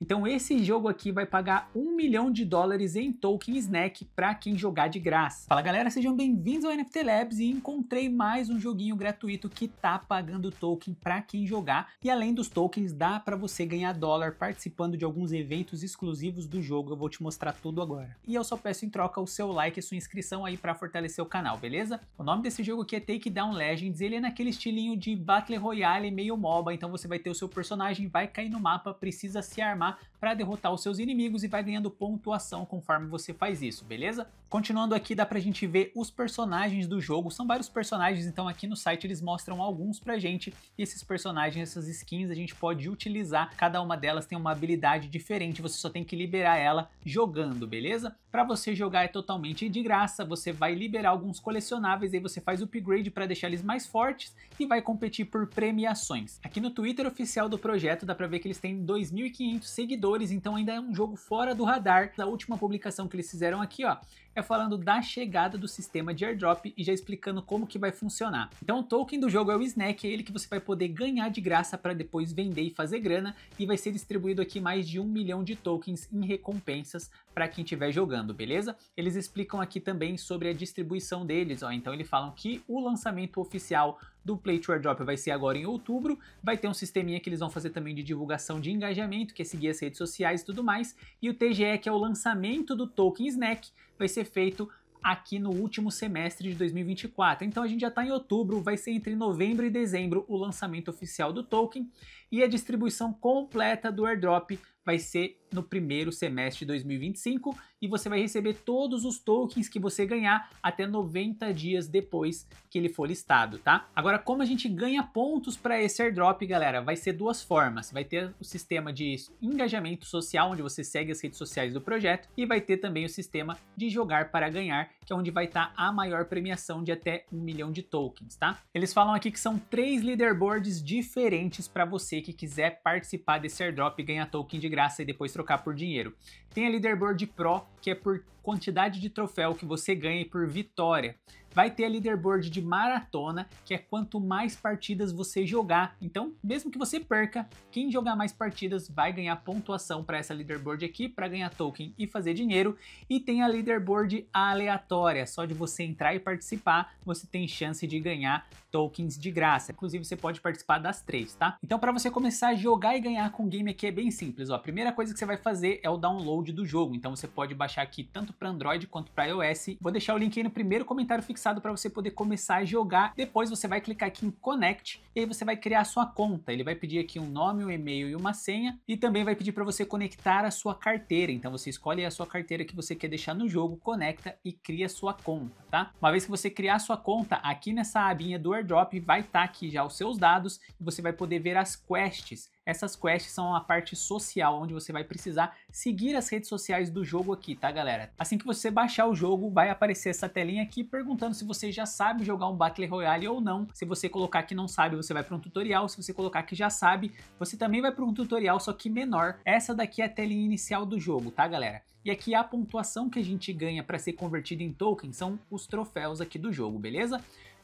Então esse jogo aqui vai pagar um milhão de dólares em token snack para quem jogar de graça. Fala galera, sejam bem-vindos ao NFT Labs e encontrei mais um joguinho gratuito que tá pagando token para quem jogar e além dos tokens dá para você ganhar dólar participando de alguns eventos exclusivos do jogo, eu vou te mostrar tudo agora. E eu só peço em troca o seu like e sua inscrição aí para fortalecer o canal, beleza? O nome desse jogo aqui é Takedown Legends, ele é naquele estilinho de Battle Royale meio MOBA, então você vai ter o seu personagem, vai cair no mapa, precisa se armar para derrotar os seus inimigos e vai ganhando pontuação conforme você faz isso, beleza? Continuando aqui, dá pra gente ver os personagens do jogo, são vários personagens, então aqui no site eles mostram alguns pra gente, e esses personagens, essas skins, a gente pode utilizar, cada uma delas tem uma habilidade diferente, você só tem que liberar ela jogando, beleza? Para você jogar é totalmente de graça, você vai liberar alguns colecionáveis, aí você faz o upgrade para deixar eles mais fortes e vai competir por premiações. Aqui no Twitter oficial do projeto dá para ver que eles têm 2.500 seguidores, então ainda é um jogo fora do radar. A última publicação que eles fizeram aqui, ó, é falando da chegada do sistema de airdrop e já explicando como que vai funcionar. Então o token do jogo é o Snack, é ele que você vai poder ganhar de graça para depois vender e fazer grana, e vai ser distribuído aqui mais de um milhão de tokens em recompensas para quem estiver jogando, beleza? Eles explicam aqui também sobre a distribuição deles, ó. Então eles falam que o lançamento oficial do Play to Airdrop vai ser agora em outubro, vai ter um sisteminha que eles vão fazer também de divulgação de engajamento, que é seguir as redes sociais e tudo mais, e o TGE, que é o lançamento do token Snack, vai ser feito aqui no último semestre de 2024. Então a gente já está em outubro, vai ser entre novembro e dezembro o lançamento oficial do token e a distribuição completa do airdrop vai ser no primeiro semestre de 2025 e você vai receber todos os tokens que você ganhar até 90 dias depois que ele for listado, tá? Agora, como a gente ganha pontos para esse airdrop, galera, vai ser duas formas. Vai ter o sistema de engajamento social, onde você segue as redes sociais do projeto, e vai ter também o sistema de jogar para ganhar, que é onde vai estar tá a maior premiação de até um milhão de tokens, tá? Eles falam aqui que são três leaderboards diferentes para você você que quiser participar desse airdrop e ganhar token de graça e depois trocar por dinheiro. Tem a Leaderboard Pro, que é por quantidade de troféu que você ganha e por vitória. Vai ter a leaderboard de maratona, que é quanto mais partidas você jogar. Então, mesmo que você perca, quem jogar mais partidas vai ganhar pontuação para essa leaderboard aqui, para ganhar token e fazer dinheiro. E tem a leaderboard aleatória, só de você entrar e participar, você tem chance de ganhar tokens de graça. Inclusive, você pode participar das três, tá? Então, para você começar a jogar e ganhar com o game aqui é bem simples. Ó. A primeira coisa que você vai fazer é o download do jogo. Então, você pode baixar aqui tanto para Android quanto para iOS. Vou deixar o link aí no primeiro comentário fixado para você poder começar a jogar. Depois você vai clicar aqui em Connect e aí você vai criar sua conta. Ele vai pedir aqui um nome, um e-mail e uma senha e também vai pedir para você conectar a sua carteira. Então você escolhe a sua carteira que você quer deixar no jogo, conecta e cria sua conta, tá? Uma vez que você criar sua conta, aqui nessa abinha do AirDrop vai estar tá aqui já os seus dados e você vai poder ver as quests essas quests são a parte social, onde você vai precisar seguir as redes sociais do jogo aqui, tá galera? Assim que você baixar o jogo, vai aparecer essa telinha aqui perguntando se você já sabe jogar um Battle Royale ou não. Se você colocar que não sabe, você vai para um tutorial. Se você colocar que já sabe, você também vai para um tutorial, só que menor. Essa daqui é a telinha inicial do jogo, tá galera? E aqui a pontuação que a gente ganha para ser convertida em token são os troféus aqui do jogo, beleza?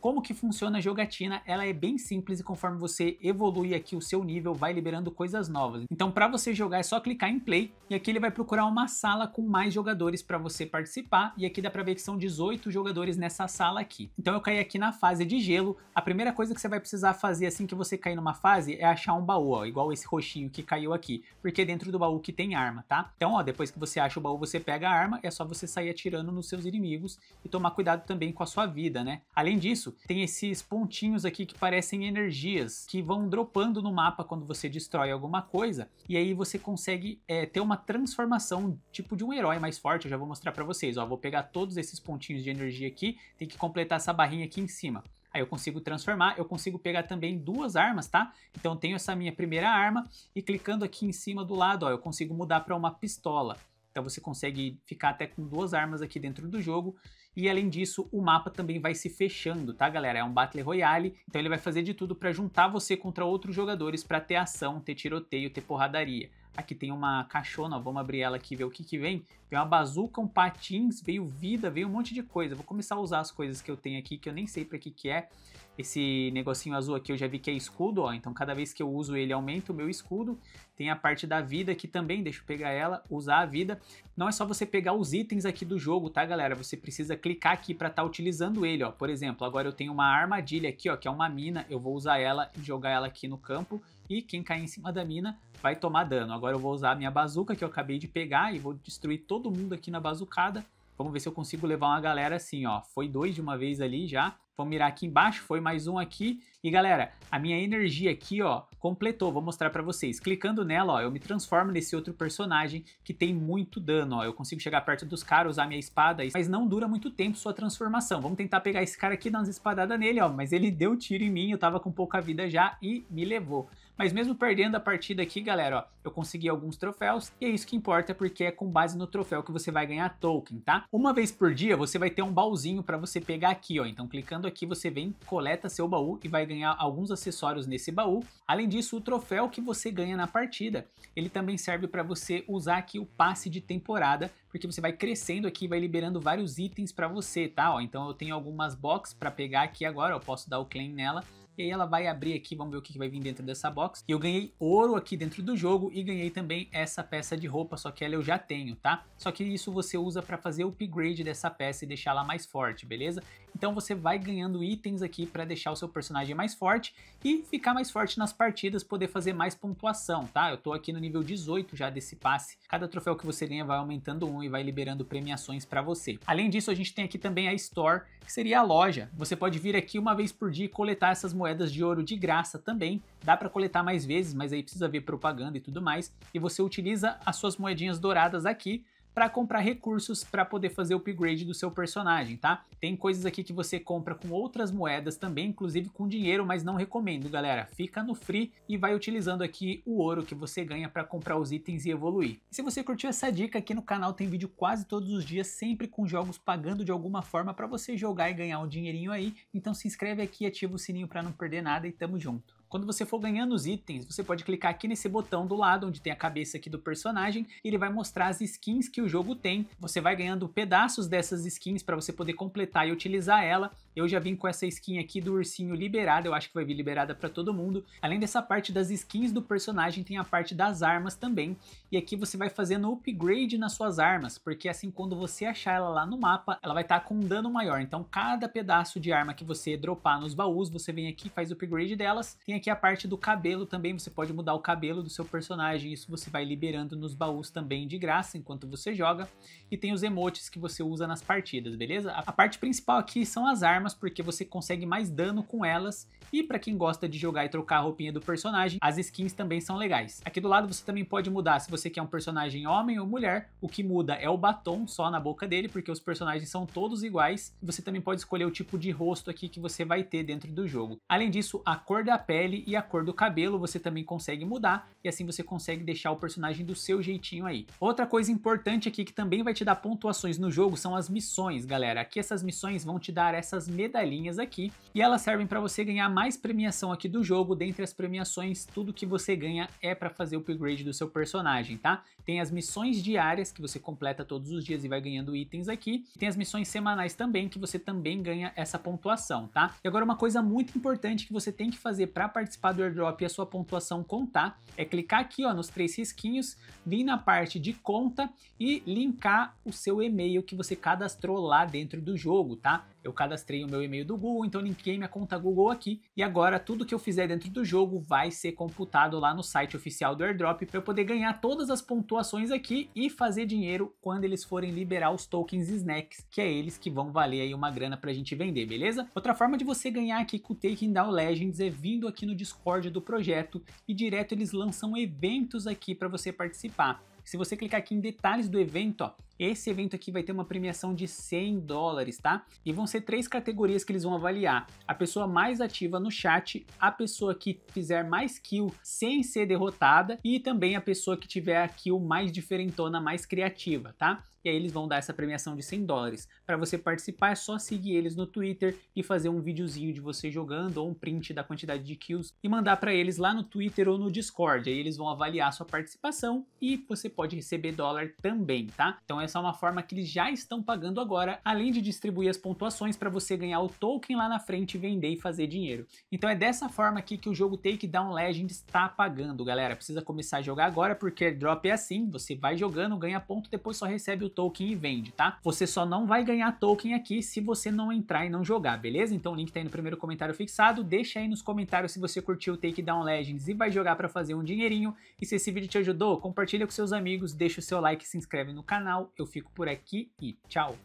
Como que funciona a jogatina? Ela é bem simples e conforme você evolui aqui o seu nível, vai liberando coisas novas. Então para você jogar é só clicar em play e aqui ele vai procurar uma sala com mais jogadores para você participar e aqui dá para ver que são 18 jogadores nessa sala aqui. Então eu caí aqui na fase de gelo. A primeira coisa que você vai precisar fazer assim que você cair numa fase é achar um baú, ó, igual esse roxinho que caiu aqui, porque dentro do baú que tem arma, tá? Então ó, depois que você acha o baú, você pega a arma, é só você sair atirando nos seus inimigos e tomar cuidado também com a sua vida, né? Além disso, tem esses pontinhos aqui que parecem energias que vão dropando no mapa quando você destrói alguma coisa. E aí você consegue é, ter uma transformação tipo de um herói mais forte. Eu já vou mostrar para vocês. Ó, vou pegar todos esses pontinhos de energia aqui, tem que completar essa barrinha aqui em cima. Aí eu consigo transformar, eu consigo pegar também duas armas, tá? Então eu tenho essa minha primeira arma e clicando aqui em cima do lado, ó, eu consigo mudar para uma pistola. Então você consegue ficar até com duas armas aqui dentro do jogo e além disso, o mapa também vai se fechando, tá galera? É um Battle Royale, então ele vai fazer de tudo para juntar você contra outros jogadores para ter ação, ter tiroteio, ter porradaria. Aqui tem uma caixona, vamos abrir ela aqui e ver o que que vem. Tem uma bazuca, um patins, veio vida, veio um monte de coisa. Vou começar a usar as coisas que eu tenho aqui, que eu nem sei pra que que é. Esse negocinho azul aqui eu já vi que é escudo, ó. Então cada vez que eu uso ele aumenta o meu escudo. Tem a parte da vida aqui também, deixa eu pegar ela, usar a vida. Não é só você pegar os itens aqui do jogo, tá galera? Você precisa clicar aqui pra estar tá utilizando ele, ó. Por exemplo, agora eu tenho uma armadilha aqui, ó, que é uma mina. Eu vou usar ela e jogar ela aqui no campo e quem cair em cima da mina vai tomar dano. Agora eu vou usar a minha bazuca que eu acabei de pegar e vou destruir todo mundo aqui na bazucada. Vamos ver se eu consigo levar uma galera assim, ó. Foi dois de uma vez ali já. Vamos mirar aqui embaixo, foi mais um aqui. E galera, a minha energia aqui, ó, completou. Vou mostrar pra vocês. Clicando nela, ó, eu me transformo nesse outro personagem que tem muito dano, ó. Eu consigo chegar perto dos caras, usar minha espada, mas não dura muito tempo sua transformação. Vamos tentar pegar esse cara aqui, dar umas espadadas nele, ó. Mas ele deu tiro em mim, eu tava com pouca vida já e me levou. Mas mesmo perdendo a partida aqui, galera, ó, eu consegui alguns troféus e é isso que importa porque é com base no troféu que você vai ganhar token, tá? Uma vez por dia você vai ter um baúzinho para você pegar aqui, ó. Então clicando aqui você vem, coleta seu baú e vai ganhar alguns acessórios nesse baú. Além disso, o troféu que você ganha na partida, ele também serve para você usar aqui o passe de temporada, porque você vai crescendo aqui, vai liberando vários itens para você, tá? Ó, então eu tenho algumas box para pegar aqui agora, eu posso dar o claim nela e aí ela vai abrir aqui, vamos ver o que vai vir dentro dessa box. E eu ganhei ouro aqui dentro do jogo e ganhei também essa peça de roupa, só que ela eu já tenho, tá? Só que isso você usa para fazer o upgrade dessa peça e deixar ela mais forte, beleza? Então você vai ganhando itens aqui para deixar o seu personagem mais forte e ficar mais forte nas partidas, poder fazer mais pontuação, tá? Eu tô aqui no nível 18 já desse passe. Cada troféu que você ganha vai aumentando um e vai liberando premiações para você. Além disso, a gente tem aqui também a Store, que seria a loja. Você pode vir aqui uma vez por dia e coletar essas moedas moedas de ouro de graça também. Dá para coletar mais vezes, mas aí precisa ver propaganda e tudo mais. E você utiliza as suas moedinhas douradas aqui para comprar recursos para poder fazer o upgrade do seu personagem, tá? Tem coisas aqui que você compra com outras moedas também, inclusive com dinheiro, mas não recomendo, galera. Fica no free e vai utilizando aqui o ouro que você ganha para comprar os itens e evoluir. E se você curtiu essa dica, aqui no canal tem vídeo quase todos os dias, sempre com jogos pagando de alguma forma para você jogar e ganhar um dinheirinho aí. Então se inscreve aqui, e ativa o sininho para não perder nada e tamo junto. Quando você for ganhando os itens, você pode clicar aqui nesse botão do lado, onde tem a cabeça aqui do personagem, e ele vai mostrar as skins que o jogo tem. Você vai ganhando pedaços dessas skins para você poder completar e utilizar ela. Eu já vim com essa skin aqui do ursinho liberada, eu acho que vai vir liberada para todo mundo. Além dessa parte das skins do personagem, tem a parte das armas também. E aqui você vai fazendo upgrade nas suas armas, porque assim quando você achar ela lá no mapa, ela vai estar tá com um dano maior. Então cada pedaço de arma que você dropar nos baús, você vem aqui faz upgrade delas. Tem aqui aqui a parte do cabelo também, você pode mudar o cabelo do seu personagem, isso você vai liberando nos baús também de graça enquanto você joga. E tem os emotes que você usa nas partidas, beleza? A parte principal aqui são as armas, porque você consegue mais dano com elas e para quem gosta de jogar e trocar a roupinha do personagem, as skins também são legais. Aqui do lado você também pode mudar se você quer um personagem homem ou mulher. O que muda é o batom só na boca dele, porque os personagens são todos iguais. Você também pode escolher o tipo de rosto aqui que você vai ter dentro do jogo. Além disso, a cor da pele e a cor do cabelo você também consegue mudar e assim você consegue deixar o personagem do seu jeitinho aí. Outra coisa importante aqui que também vai te dar pontuações no jogo são as missões, galera. Aqui essas missões vão te dar essas medalhinhas aqui e elas servem para você ganhar mais premiação aqui do jogo, dentre as premiações, tudo que você ganha é para fazer o upgrade do seu personagem, tá? tem as missões diárias que você completa todos os dias e vai ganhando itens aqui, tem as missões semanais também que você também ganha essa pontuação, tá? E agora uma coisa muito importante que você tem que fazer para participar do airdrop e a sua pontuação contar é clicar aqui, ó, nos três risquinhos, vir na parte de conta e linkar o seu e-mail que você cadastrou lá dentro do jogo, tá? Eu cadastrei o meu e-mail do Google, então linkei minha conta Google aqui e agora tudo que eu fizer dentro do jogo vai ser computado lá no site oficial do airdrop para eu poder ganhar todas as pontuações pontuações aqui e fazer dinheiro quando eles forem liberar os tokens snacks, que é eles que vão valer aí uma grana pra gente vender, beleza? Outra forma de você ganhar aqui com o Taking Down Legends é vindo aqui no Discord do projeto e direto eles lançam eventos aqui para você participar. Se você clicar aqui em detalhes do evento, ó, esse evento aqui vai ter uma premiação de 100 dólares, tá? E vão ser três categorias que eles vão avaliar. A pessoa mais ativa no chat, a pessoa que fizer mais kill sem ser derrotada e também a pessoa que tiver a kill mais diferentona, mais criativa, tá? e aí eles vão dar essa premiação de 100 dólares. Para você participar é só seguir eles no Twitter e fazer um videozinho de você jogando ou um print da quantidade de kills e mandar para eles lá no Twitter ou no Discord. Aí eles vão avaliar sua participação e você pode receber dólar também, tá? Então essa é uma forma que eles já estão pagando agora, além de distribuir as pontuações para você ganhar o token lá na frente, vender e fazer dinheiro. Então é dessa forma aqui que o jogo Takedown Legend está pagando, galera. Precisa começar a jogar agora porque drop é assim, você vai jogando, ganha ponto, depois só recebe o token e vende, tá? Você só não vai ganhar token aqui se você não entrar e não jogar, beleza? Então o link tá aí no primeiro comentário fixado. Deixa aí nos comentários se você curtiu o Takedown Legends e vai jogar para fazer um dinheirinho. E se esse vídeo te ajudou, compartilha com seus amigos, deixa o seu like, se inscreve no canal. Eu fico por aqui e tchau!